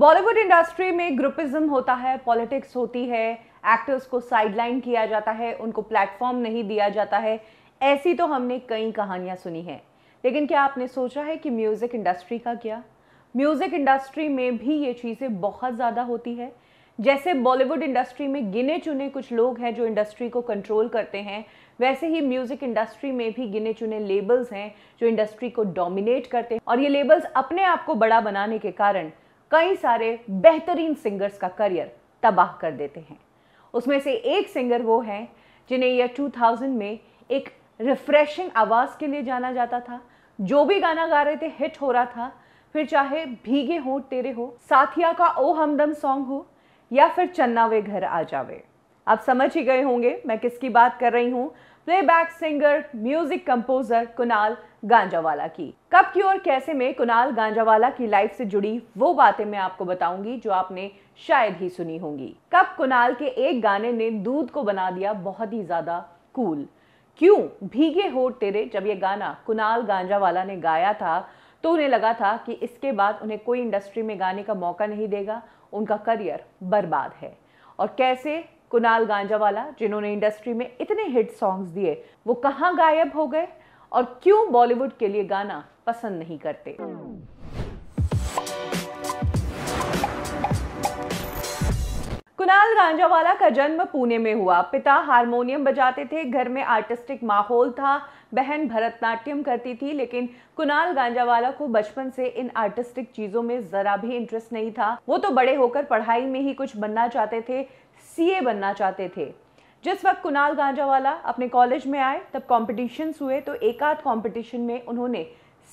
Bollywood industry में groupism होता है पॉलिटिक्स होती है एक्टर्स को साइडलाइन किया जाता है उनको प्लेटफॉर्म नहीं दिया जाता है ऐसी तो हमने कई कहानियां सुनी हैं लेकिन क्या आपने सोचा है कि म्यूज़िक इंडस्ट्री का क्या म्यूज़िक इंडस्ट्री में भी ये चीज़ें बहुत ज़्यादा होती है जैसे बॉलीवुड इंडस्ट्री में गिने चुने कुछ लोग हैं जो इंडस्ट्री को कंट्रोल करते हैं वैसे ही म्यूज़िक इंडस्ट्री में भी गिने चुने लेबल्स हैं जो इंडस्ट्री को डोमिनेट करते हैं और ये लेबल्स अपने आप को बड़ा बनाने के कारण कई सारे बेहतरीन सिंगर्स का करियर तबाह कर देते हैं उसमें से एक सिंगर वो है जिन्हें यह 2000 में एक रिफ्रेशिंग आवाज़ के लिए जाना जाता था जो भी गाना गा रहे थे हिट हो रहा था फिर चाहे भीगे हो तेरे हो साथिया का ओ हमदम सॉन्ग हो या फिर चन्ना वे घर आ जावे आप समझ ही गए होंगे मैं किसकी बात कर रही हूँ playback singer music composer Kunal Ganjawala की कब की और कैसे में कुणाल गांजावाला की लाइफ से जुड़ी वो बातें मैं आपको बताऊंगी जो आपने शायद ही सुनी होंगी कब कुणाल के एक गाने ने दूध को बना दिया बहुत ही ज्यादा कूल क्यों भीगे होठ तेरे जब ये गाना कुणाल गांजावाला ने गाया था तो उन्हें लगा था कि इसके बाद उन्हें कोई इंडस्ट्री में गाने का मौका नहीं देगा उनका करियर बर्बाद है और कैसे कुणाल गांजावाला जिन्होंने इंडस्ट्री में इतने हिट सॉन्ग्स दिए वो कहाँ गायब हो गए और क्यों बॉलीवुड के लिए गाना पसंद नहीं करते कुणाल गांजावाला का जन्म पुणे में हुआ पिता हारमोनियम बजाते थे घर में आर्टिस्टिक माहौल था बहन भरतनाट्यम करती थी लेकिन कुणाल गांजावाला को बचपन से इन आर्टिस्टिक चीज़ों में ज़रा भी इंटरेस्ट नहीं था वो तो बड़े होकर पढ़ाई में ही कुछ बनना चाहते थे सीए बनना चाहते थे जिस वक्त कुणाल गांजावाला अपने कॉलेज में आए तब कॉम्पिटिशन्स हुए तो एक आध कॉम्पिटिशन में उन्होंने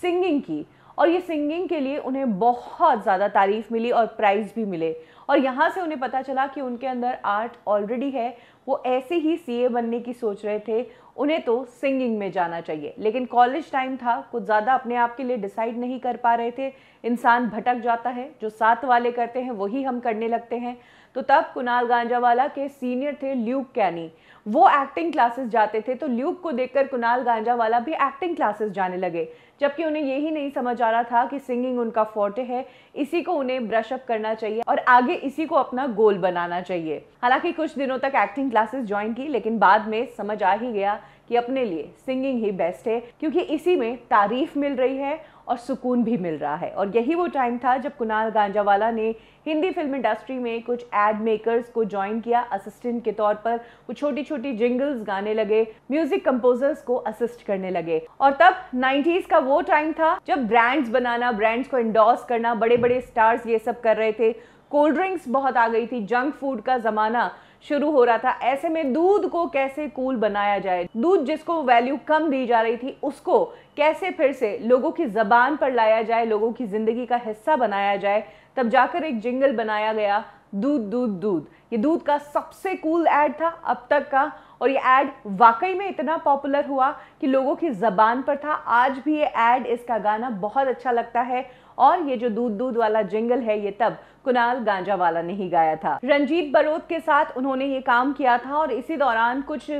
सिंगिंग की और ये सिंगिंग के लिए उन्हें बहुत ज़्यादा तारीफ़ मिली और प्राइज़ भी मिले और यहाँ से उन्हें पता चला कि उनके अंदर आर्ट ऑलरेडी है वो ऐसे ही सीए बनने की सोच रहे थे उन्हें तो सिंगिंग में जाना चाहिए लेकिन कॉलेज टाइम था कुछ ज़्यादा अपने आप के लिए डिसाइड नहीं कर पा रहे थे इंसान भटक जाता है जो साथ वाले करते हैं वही हम करने लगते हैं तो तब कुणाल गांजावाला के सीनियर थे ल्यूक कैनी वो एक्टिंग क्लासेस जाते थे तो ल्यूक को देखकर कुणाल गांजावाला भी एक्टिंग क्लासेस जाने लगे जबकि उन्हें यही नहीं समझ आ रहा था कि सिंगिंग उनका फोर्टे है इसी को उन्हें ब्रश अप करना चाहिए और आगे इसी को अपना गोल बनाना चाहिए हालांकि कुछ दिनों तक एक्टिंग क्लासेस ज्वाइन की लेकिन बाद में समझ आ ही गया कि अपने लिए सिंगिंग ही बेस्ट है क्योंकि इसी में तारीफ मिल रही है और सुकून भी मिल रहा है और यही वो टाइम था जब कुणाल गांजावाला ने हिंदी फिल्म इंडस्ट्री में कुछ एड मेकर्स को ज्वाइन किया असिस्टेंट के तौर पर वो छोटी छोटी जिंगल्स गाने लगे म्यूजिक कंपोजर्स को असिस्ट करने लगे और तब 90s का वो टाइम था जब ब्रांड्स बनाना ब्रांड्स को इंडोर्स करना बड़े बड़े स्टार्स ये सब कर रहे थे कोल्ड ड्रिंक्स बहुत आ गई थी जंक फूड का ज़माना शुरू हो रहा था ऐसे में दूध को कैसे कूल बनाया जाए दूध जिसको वैल्यू कम दी जा रही थी उसको कैसे फिर से लोगों की जबान पर लाया जाए लोगों की ज़िंदगी का हिस्सा बनाया जाए तब जाकर एक जिंगल बनाया गया दूध दूध दूध ये दूध का सबसे कूल एड था अब तक का और ये एड वाकई में इतना पॉपुलर हुआ कि लोगों की ज़बान पर था आज भी ये ऐड इसका गाना बहुत अच्छा लगता है और ये जो दूध दूध वाला जिंगल है ये तब कुणाल गांजावाला ने ही गाया था रंजीत बरोद के साथ उन्होंने ये काम किया था और इसी दौरान कुछ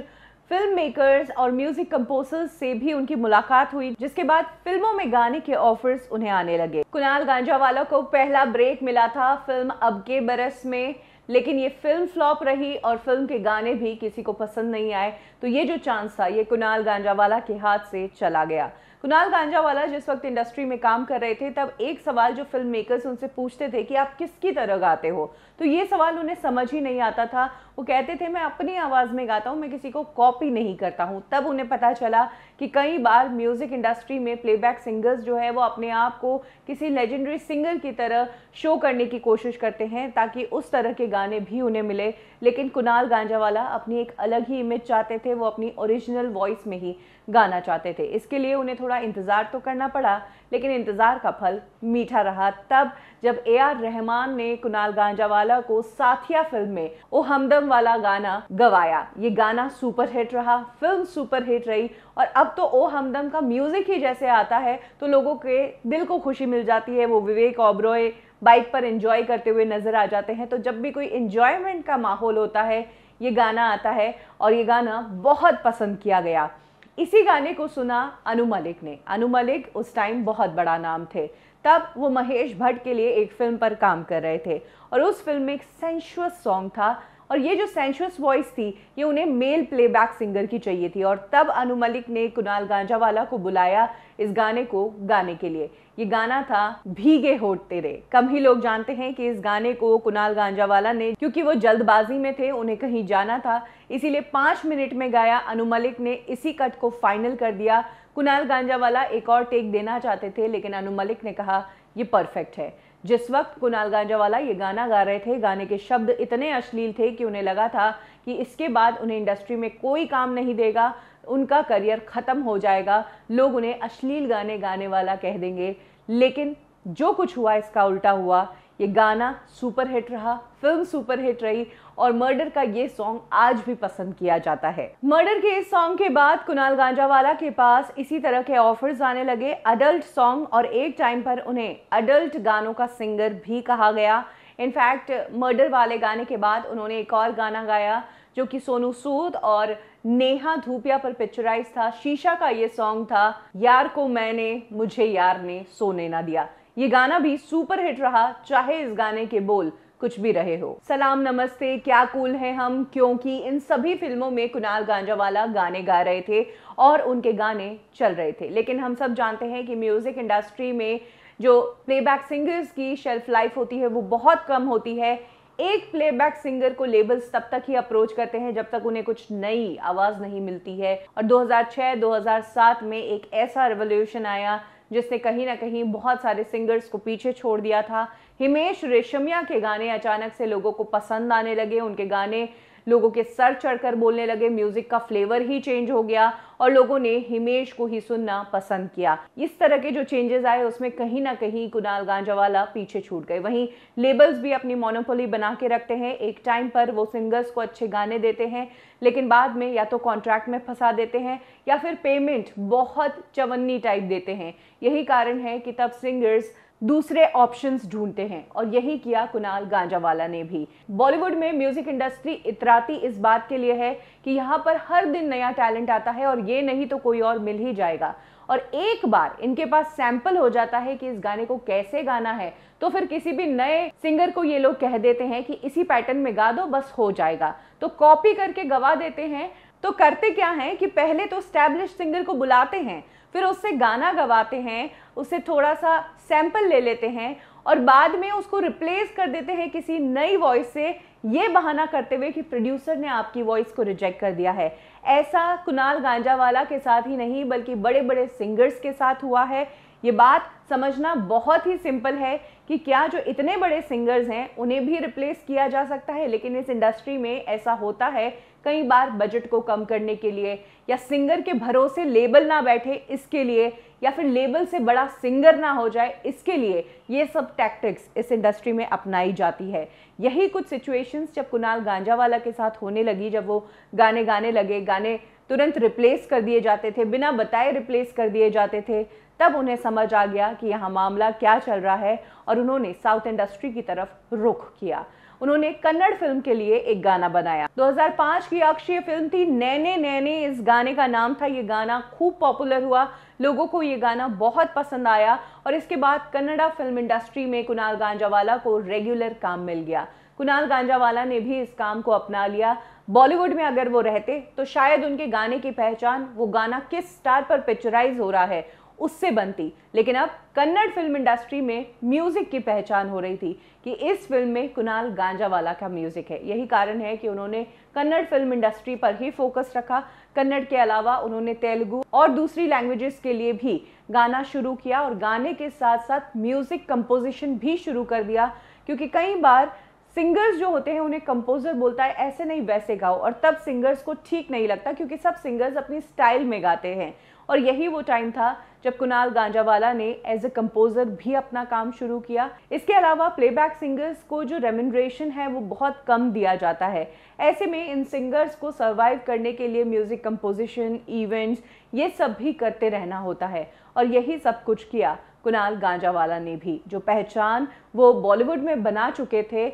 फिल्म मेकर्स और म्यूजिक कंपोजर्स से भी उनकी मुलाकात हुई जिसके बाद फिल्मों में गाने के ऑफर्स उन्हें आने लगे कुणाल गांजावाला को पहला ब्रेक मिला था फिल्म अब के बरस में लेकिन ये फिल्म फ्लॉप रही और फिल्म के गाने भी किसी को पसंद नहीं आए तो ये जो चांस था ये कुणाल गांजावाला के हाथ से चला गया कुणाल गांजावाला जिस वक्त इंडस्ट्री में काम कर रहे थे तब एक सवाल जो फिल्म मेकर्स उनसे पूछते थे कि आप किसकी तरह गाते हो तो ये सवाल उन्हें समझ ही नहीं आता था वो कहते थे मैं अपनी आवाज़ में गाता हूँ मैं किसी को कॉपी नहीं करता हूँ तब उन्हें पता चला कि कई बार म्यूज़िक इंडस्ट्री में प्लेबैक सिंगर्स जो है वो अपने आप को किसी लेजेंडरी सिंगर की तरह शो करने की कोशिश करते हैं ताकि उस तरह के गाने भी उन्हें मिले लेकिन कुणाल गांजावाला अपनी एक अलग ही इमेज चाहते थे वो अपनी ओरिजिनल वॉइस में ही गाना चाहते थे इसके लिए उन्हें थोड़ा इंतज़ार तो करना पड़ा लेकिन इंतज़ार का फल मीठा रहा तब जब ए आर रहमान ने कुणाल गांजावाला को साथिया फिल्म में ओ हमदम वाला गाना गवाया ये गाना सुपरहिट रहा फिल्म सुपरहिट रही और अब तो ओ हमदम का म्यूज़िक ही जैसे आता है तो लोगों के दिल को खुशी मिल जाती है वो विवेक ओब्रॉय बाइक पर इंजॉय करते हुए नज़र आ जाते हैं तो जब भी कोई इंजॉयमेंट का माहौल होता है ये गाना आता है और ये गाना बहुत पसंद किया गया इसी गाने को सुना अनु मलिक ने अनु मलिक उस टाइम बहुत बड़ा नाम थे तब वो महेश भट्ट के लिए एक फिल्म पर काम कर रहे थे और उस फिल्म में एक सेंशुअस सॉन्ग था और ये जो सेंशुअस वॉइस थी ये उन्हें मेल प्लेबैक सिंगर की चाहिए थी और तब अनु मलिक ने कुणाल गांजावाला को बुलाया इस गाने को गाने के लिए ये गाना था भीगे होट तेरे कम ही लोग जानते हैं कि इस गाने को कुणाल गांजावाला ने क्योंकि वो जल्दबाजी में थे उन्हें कहीं जाना था इसीलिए पाँच मिनट में गाया अनु मलिक ने इसी कट को फाइनल कर दिया कुणाल गांजावाला एक और टेक देना चाहते थे लेकिन अनु मलिक ने कहा ये परफेक्ट है जिस वक्त कुणाल गांजावाला ये गाना गा रहे थे गाने के शब्द इतने अश्लील थे कि उन्हें लगा था कि इसके बाद उन्हें इंडस्ट्री में कोई काम नहीं देगा उनका करियर ख़त्म हो जाएगा लोग उन्हें अश्लील गाने गाने वाला कह देंगे लेकिन जो कुछ हुआ इसका उल्टा हुआ ये गाना सुपरहिट रहा फिल्म सुपरहिट रही और मर्डर का ये सॉन्ग आज भी पसंद किया जाता है मर्डर के इस सॉन्ग के बाद कुणाल गांजावाला के पास इसी तरह के ऑफर्स आने लगे अडल्ट सॉन्ग और एक टाइम पर उन्हें अडल्ट गानों का सिंगर भी कहा गया इनफैक्ट मर्डर वाले गाने के बाद उन्होंने एक और गाना गाया जो कि सोनू सूद और नेहा धूपिया पर पिक्चराइज था शीशा का ये सॉन्ग था यार को मैंने मुझे यार ने सोने ना दिया ये गाना भी सुपर हिट रहा चाहे इस गाने के बोल कुछ भी रहे हो सलाम नमस्ते क्या कूल है हम क्योंकि इन सभी फिल्मों में कुणाल गांजावाला गाने गा रहे थे और उनके गाने चल रहे थे लेकिन हम सब जानते हैं कि म्यूज़िक इंडस्ट्री में जो प्लेबैक सिंगर्स की शेल्फ लाइफ होती है वो बहुत कम होती है एक प्लेबैक सिंगर को लेबल्स तब तक ही अप्रोच करते हैं जब तक उन्हें कुछ नई आवाज़ नहीं मिलती है और 2006-2007 में एक ऐसा रेवोल्यूशन आया जिसने कहीं ना कहीं बहुत सारे सिंगर्स को पीछे छोड़ दिया था हिमेश रेशमिया के गाने अचानक से लोगों को पसंद आने लगे उनके गाने लोगों के सर चढ़कर बोलने लगे म्यूजिक का फ्लेवर ही चेंज हो गया और लोगों ने हिमेश को ही सुनना पसंद किया इस तरह के जो चेंजेस आए उसमें कहीं ना कहीं कुणाल गांजावाला पीछे छूट गए वहीं लेबल्स भी अपनी मोनोपोली बना के रखते हैं एक टाइम पर वो सिंगर्स को अच्छे गाने देते हैं लेकिन बाद में या तो कॉन्ट्रैक्ट में फंसा देते हैं या फिर पेमेंट बहुत चवन्नी टाइप देते हैं यही कारण है कि तब सिंगर्स दूसरे ऑप्शंस ढूंढते हैं और यही किया कुणाल गांजावाला ने भी बॉलीवुड में म्यूजिक इंडस्ट्री इतराती इस बात के लिए है कि यहाँ पर हर दिन नया टैलेंट आता है और ये नहीं तो कोई और मिल ही जाएगा और एक बार इनके पास सैंपल हो जाता है कि इस गाने को कैसे गाना है तो फिर किसी भी नए सिंगर को ये लोग कह देते हैं कि इसी पैटर्न में गा दो बस हो जाएगा तो कॉपी करके गवा देते हैं तो करते क्या है कि पहले तो स्टैब्लिश सिंगर को बुलाते हैं फिर उससे गाना गवाते हैं उससे थोड़ा सा सैंपल ले लेते हैं और बाद में उसको रिप्लेस कर देते हैं किसी नई वॉइस से ये बहाना करते हुए कि प्रोड्यूसर ने आपकी वॉइस को रिजेक्ट कर दिया है ऐसा कुणाल गांजावाला के साथ ही नहीं बल्कि बड़े बड़े सिंगर्स के साथ हुआ है ये बात समझना बहुत ही सिंपल है कि क्या जो इतने बड़े सिंगर्स हैं उन्हें भी रिप्लेस किया जा सकता है लेकिन इस इंडस्ट्री में ऐसा होता है कई बार बजट को कम करने के लिए या सिंगर के भरोसे लेबल ना बैठे इसके लिए या फिर लेबल से बड़ा सिंगर ना हो जाए इसके लिए ये सब टैक्टिक्स इस इंडस्ट्री में अपनाई जाती है यही कुछ सिचुएशंस जब कुणाल गांजावाला के साथ होने लगी जब वो गाने गाने लगे गाने तुरंत रिप्लेस कर दिए जाते थे बिना बताए रिप्लेस कर दिए जाते थे तब उन्हें समझ आ गया कि यहाँ मामला क्या चल रहा है और उन्होंने साउथ इंडस्ट्री की तरफ रुख किया उन्होंने कन्नड़ फिल्म के लिए एक गाना बनाया 2005 की अक्षय फिल्म थी नैने नैने इस गाने का नाम था ये गाना खूब पॉपुलर हुआ लोगों को ये गाना बहुत पसंद आया और इसके बाद कन्नड़ा फिल्म इंडस्ट्री में कुणाल गांजावाला को रेगुलर काम मिल गया कुणाल गांजावाला ने भी इस काम को अपना लिया बॉलीवुड में अगर वो रहते तो शायद उनके गाने की पहचान वो गाना किस स्टार पर पिक्चराइज हो रहा है उससे बनती लेकिन अब कन्नड़ फिल्म इंडस्ट्री में म्यूज़िक की पहचान हो रही थी कि इस फिल्म में कुणाल गांजावाला का म्यूज़िक है यही कारण है कि उन्होंने कन्नड़ फिल्म इंडस्ट्री पर ही फोकस रखा कन्नड़ के अलावा उन्होंने तेलुगु और दूसरी लैंग्वेजेस के लिए भी गाना शुरू किया और गाने के साथ साथ म्यूज़िक कंपोजिशन भी शुरू कर दिया क्योंकि कई बार सिंगर्स जो होते हैं उन्हें कंपोजर बोलता है ऐसे नहीं वैसे गाओ और तब सिंगर्स को ठीक नहीं लगता क्योंकि सब सिंगर्स अपनी स्टाइल में गाते हैं और यही वो टाइम था जब कुणाल गांजावाला ने एज ए कंपोजर भी अपना काम शुरू किया इसके अलावा प्लेबैक सिंगर्स को जो रेमिनरेशन है वो बहुत कम दिया जाता है ऐसे में इन सिंगर्स को सर्वाइव करने के लिए म्यूज़िक कंपोजिशन इवेंट्स ये सब भी करते रहना होता है और यही सब कुछ किया कुणाल गांजावाला ने भी जो पहचान वो बॉलीवुड में बना चुके थे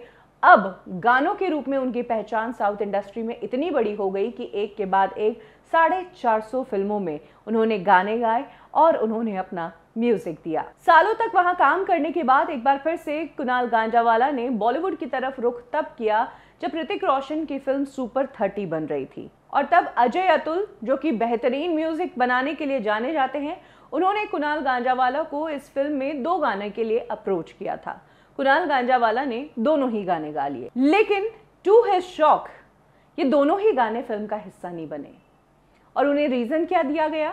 अब गानों के रूप में उनकी पहचान साउथ इंडस्ट्री में इतनी बड़ी हो गई कि एक के बाद एक साढ़े चार सौ फिल्मों में उन्होंने गाने गाए और उन्होंने अपना म्यूजिक दिया सालों तक वहां काम करने के बाद एक बार फिर से कुणाल गांजावाला ने बॉलीवुड की तरफ रुख तब किया जब ऋतिक रोशन की फिल्म सुपर थर्टी बन रही थी और तब अजय अतुल जो कि बेहतरीन म्यूजिक बनाने के लिए जाने जाते हैं उन्होंने कुणाल गांजावाला को इस फिल्म में दो गाने के लिए अप्रोच किया था कुणाल गांजावाला ने दोनों ही गाने गा लिए लेकिन टू है शौक ये दोनों ही गाने फिल्म का हिस्सा नहीं बने और उन्हें रीज़न क्या दिया गया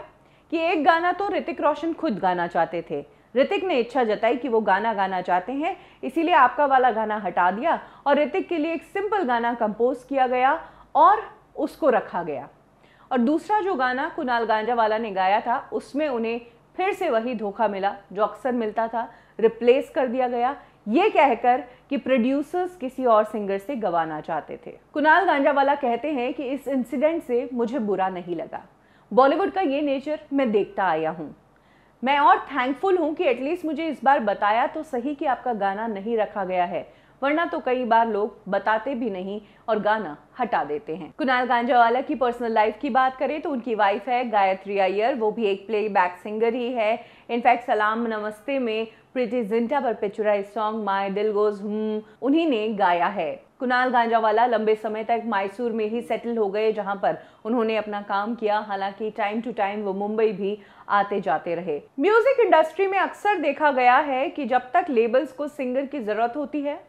कि एक गाना तो ऋतिक रोशन खुद गाना चाहते थे ऋतिक ने इच्छा जताई कि वो गाना गाना चाहते हैं इसीलिए आपका वाला गाना हटा दिया और ऋतिक के लिए एक सिंपल गाना कंपोज किया गया और उसको रखा गया और दूसरा जो गाना कुणाल गांजावाला ने गाया था उसमें उन्हें फिर से वही धोखा मिला जो अक्सर मिलता था रिप्लेस कर दिया गया ये कहकर कि प्रोड्यूसर्स किसी और सिंगर से गवाना चाहते थे कुणाल गांजावाला कहते हैं कि इस इंसिडेंट से मुझे बुरा नहीं लगा बॉलीवुड का ये नेचर मैं देखता आया हूँ मैं और थैंकफुल हूँ कि एटलीस्ट मुझे इस बार बताया तो सही कि आपका गाना नहीं रखा गया है वरना तो कई बार लोग बताते भी नहीं और गाना हटा देते हैं कुनाल गांजावाला की पर्सनल लाइफ की बात करें तो उनकी वाइफ है गायत्री अय्यर वो भी एक प्लेबैक सिंगर ही है इनफैक्ट सलाम नमस्ते में प्रीति जिंटा पर picturise song my dil goes hmm उन्हीं ने गाया है कुनाल गांजावाला लंबे समय तक मैसूर में ही सेटल हो गए जहां पर उन्होंने अपना काम किया हालांकि टाइम टू टाइम वो मुंबई भी आते जाते रहे म्यूजिक इंडस्ट्री में अक्सर देखा गया है कि जब तक लेबल्स को सिंगर की जरूरत होती है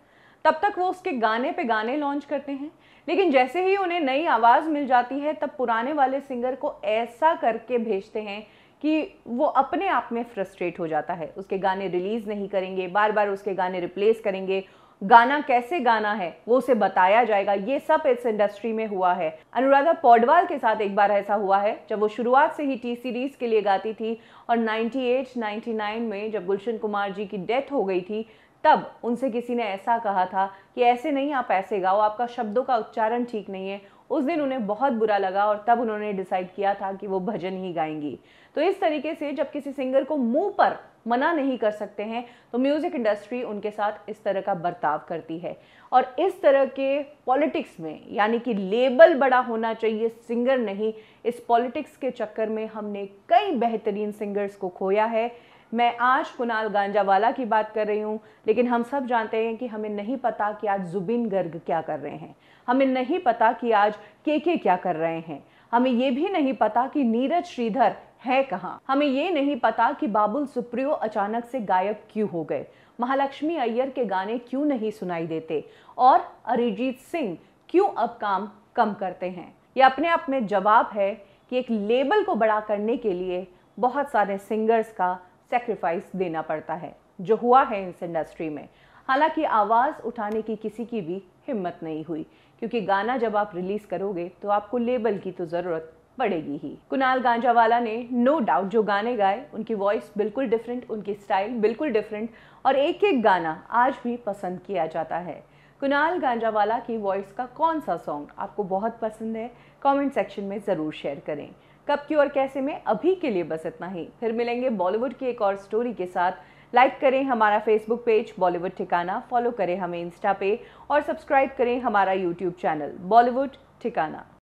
तब तक वो उसके गाने पे गाने लॉन्च करते हैं लेकिन जैसे ही उन्हें नई आवाज़ मिल जाती है तब पुराने वाले सिंगर को ऐसा करके भेजते हैं कि वो अपने आप में फ्रस्ट्रेट हो जाता है उसके गाने रिलीज़ नहीं करेंगे बार बार उसके गाने रिप्लेस करेंगे गाना कैसे गाना है वो उसे बताया जाएगा ये सब इस इंडस्ट्री में हुआ है अनुराधा पौडवाल के साथ एक बार ऐसा हुआ है जब वो शुरुआत से ही टी सीरीज के लिए गाती थी और 98, 99 में जब गुलशन कुमार जी की डेथ हो गई थी तब उनसे किसी ने ऐसा कहा था कि ऐसे नहीं आप ऐसे गाओ आपका शब्दों का उच्चारण ठीक नहीं है उस दिन उन्हें बहुत बुरा लगा और तब उन्होंने डिसाइड किया था कि वो भजन ही गाएंगी तो इस तरीके से जब किसी सिंगर को मुंह पर मना नहीं कर सकते हैं तो म्यूज़िक इंडस्ट्री उनके साथ इस तरह का बर्ताव करती है और इस तरह के पॉलिटिक्स में यानी कि लेबल बड़ा होना चाहिए सिंगर नहीं इस पॉलिटिक्स के चक्कर में हमने कई बेहतरीन सिंगर्स को खोया है मैं आज कुणाल गांजावाला की बात कर रही हूँ लेकिन हम सब जानते हैं कि हमें नहीं पता कि आज जुबिन गर्ग क्या कर रहे हैं हमें नहीं पता कि आज के के क्या कर रहे हैं हमें ये भी नहीं पता कि नीरज श्रीधर है कहाँ हमें ये नहीं पता कि बाबुल सुप्रियो अचानक से गायब क्यों हो गए महालक्ष्मी अय्यर के गाने क्यों नहीं सुनाई देते और अरिजीत सिंह क्यों अब काम कम करते हैं ये अपने आप में जवाब है कि एक लेबल को बड़ा करने के लिए बहुत सारे सिंगर्स का सेक्रीफाइस देना पड़ता है जो हुआ है इस इंडस्ट्री में हालांकि आवाज़ उठाने की किसी की भी हिम्मत नहीं हुई क्योंकि गाना जब आप रिलीज़ करोगे तो आपको लेबल की तो ज़रूरत पड़ेगी ही कुणाल गांजावाला ने नो no डाउट जो गाने गाए उनकी वॉइस बिल्कुल डिफरेंट उनकी स्टाइल बिल्कुल डिफरेंट और एक एक गाना आज भी पसंद किया जाता है कुणाल गांजावाला की वॉइस का कौन सा सॉन्ग आपको बहुत पसंद है कमेंट सेक्शन में ज़रूर शेयर करें कब की और कैसे में अभी के लिए बस इतना ही फिर मिलेंगे बॉलीवुड की एक और स्टोरी के साथ लाइक करें हमारा फेसबुक पेज बॉलीवुड ठिकाना फॉलो करें हमें इंस्टा पे और सब्सक्राइब करें हमारा यूट्यूब चैनल बॉलीवुड ठिकाना